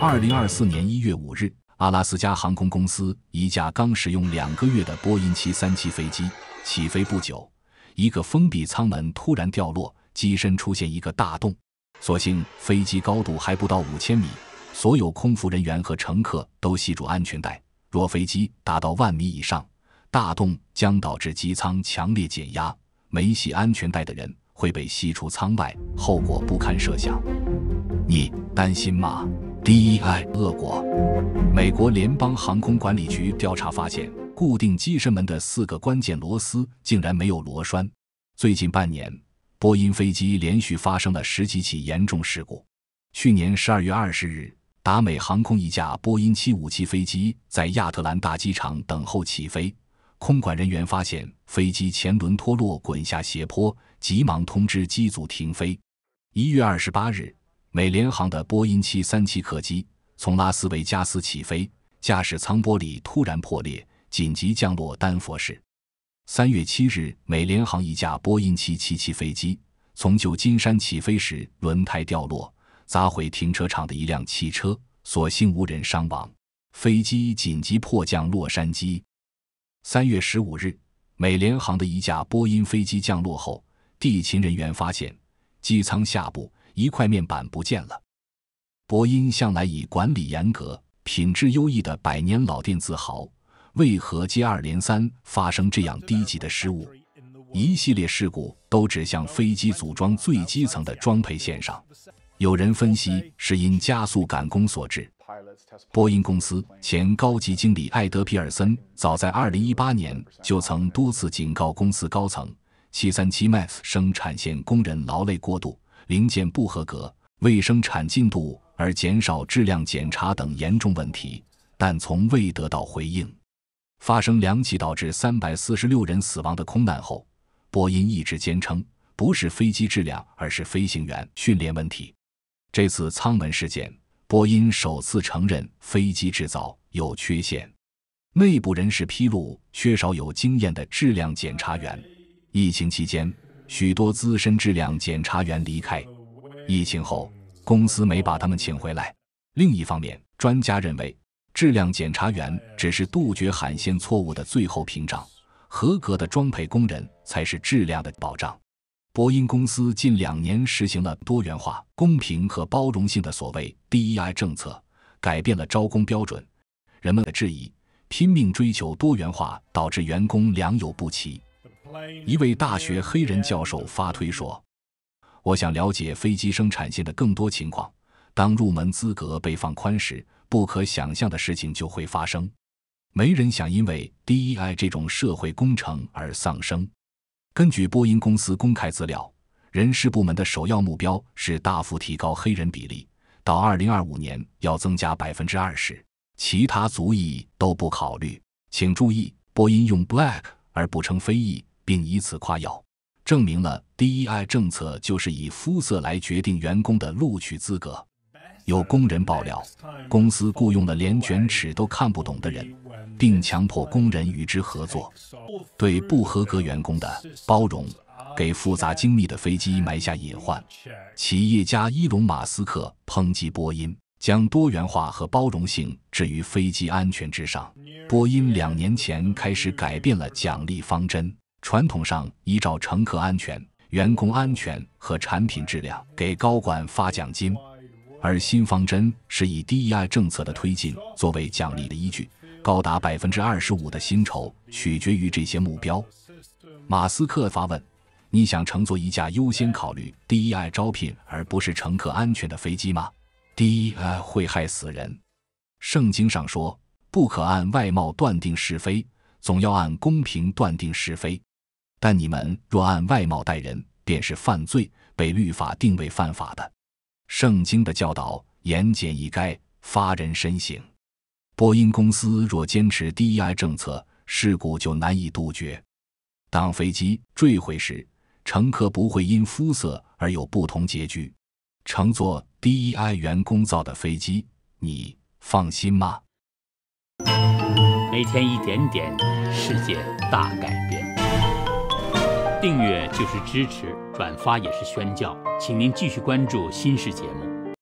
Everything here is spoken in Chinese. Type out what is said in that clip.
二零二四年一月五日，阿拉斯加航空公司一架刚使用两个月的波音七三七飞机起飞不久，一个封闭舱门突然掉落，机身出现一个大洞。所幸飞机高度还不到五千米，所有空服人员和乘客都系住安全带。若飞机达到万米以上，大洞将导致机舱强烈减压，没系安全带的人会被吸出舱外，后果不堪设想。你担心吗？第一，恶果。美国联邦航空管理局调查发现，固定机身门的四个关键螺丝竟然没有螺栓。最近半年，波音飞机连续发生了十几起严重事故。去年十二月二十日，达美航空一架波音七五七飞机在亚特兰大机场等候起飞，空管人员发现飞机前轮脱落滚下斜坡，急忙通知机组停飞。一月二十八日。美联航的波音七三七客机从拉斯维加斯起飞，驾驶舱玻璃突然破裂，紧急降落丹佛市。三月七日，美联航一架波音七七七飞机从旧金山起飞时，轮胎掉落，砸毁停车场的一辆汽车，所幸无人伤亡。飞机紧急迫降洛杉矶。三月十五日，美联航的一架波音飞机降落后，地勤人员发现机舱下部。一块面板不见了。波音向来以管理严格、品质优异的百年老店自豪，为何接二连三发生这样低级的失误？一系列事故都指向飞机组装最基层的装配线上。有人分析是因加速赶工所致。波音公司前高级经理艾德·皮尔森早在二零一八年就曾多次警告公司高层，七三七 MAX 生产线工人劳累过度。零件不合格、为生产进度而减少质量检查等严重问题，但从未得到回应。发生两起导致三百四十六人死亡的空难后，波音一直坚称不是飞机质量，而是飞行员训练问题。这次舱门事件，波音首次承认飞机制造有缺陷。内部人士披露，缺少有经验的质量检查员。疫情期间。许多资深质量检查员离开，疫情后公司没把他们请回来。另一方面，专家认为，质量检查员只是杜绝海线错误的最后屏障，合格的装配工人才是质量的保障。波音公司近两年实行了多元化、公平和包容性的所谓 DEI 政策，改变了招工标准。人们的质疑：拼命追求多元化，导致员工良莠不齐。一位大学黑人教授发推说：“我想了解飞机生产线的更多情况。当入门资格被放宽时，不可想象的事情就会发生。没人想因为 DEI 这种社会工程而丧生。”根据波音公司公开资料，人事部门的首要目标是大幅提高黑人比例，到二零二五年要增加百分之二十，其他族裔都不考虑。请注意，波音用 black 而不称非裔。并以此夸耀，证明了 DEI 政策就是以肤色来决定员工的录取资格。有工人爆料，公司雇佣了连卷尺都看不懂的人，并强迫工人与之合作。对不合格员工的包容，给复杂精密的飞机埋下隐患。企业家伊隆·马斯克抨击波音将多元化和包容性置于飞机安全之上。波音两年前开始改变了奖励方针。传统上，依照乘客安全、员工安全和产品质量给高管发奖金，而新方针是以 d E I 政策的推进作为奖励的依据，高达百分之二十五的薪酬取决于这些目标。马斯克发问：“你想乘坐一架优先考虑 d E I 招聘而不是乘客安全的飞机吗？”第 E I 会害死人。圣经上说：“不可按外貌断定是非，总要按公平断定是非。”但你们若按外貌待人，便是犯罪，被律法定为犯法的。圣经的教导言简意赅，发人深省。波音公司若坚持 DEI 政策，事故就难以杜绝。当飞机坠毁时，乘客不会因肤色而有不同结局。乘坐 DEI 员工造的飞机，你放心吗？每天一点点，世界大改变。订阅就是支持，转发也是宣教，请您继续关注新式节目。